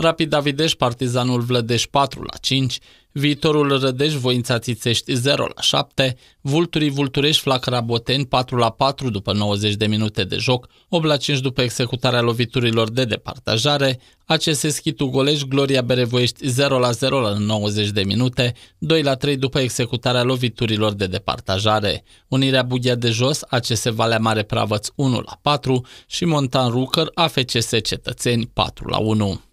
Rapid Davideș, Partizanul Vlădeș 4 la 5, Viitorul Rădeș, Voința Țițești 0 la 7, Vulturii Vulturești, Flacăra Boteni 4 la 4 după 90 de minute de joc, 8 la 5 după executarea loviturilor de departajare, ACS Schitu Golești, Gloria Berevoiești 0 la 0 la 90 de minute, 2 la 3 după executarea loviturilor de departajare, Unirea Bughia de Jos, ACS Valea Mare Pravăț 1 la 4 și Montan Rucăr, AFCS Cetățeni 4 la 1.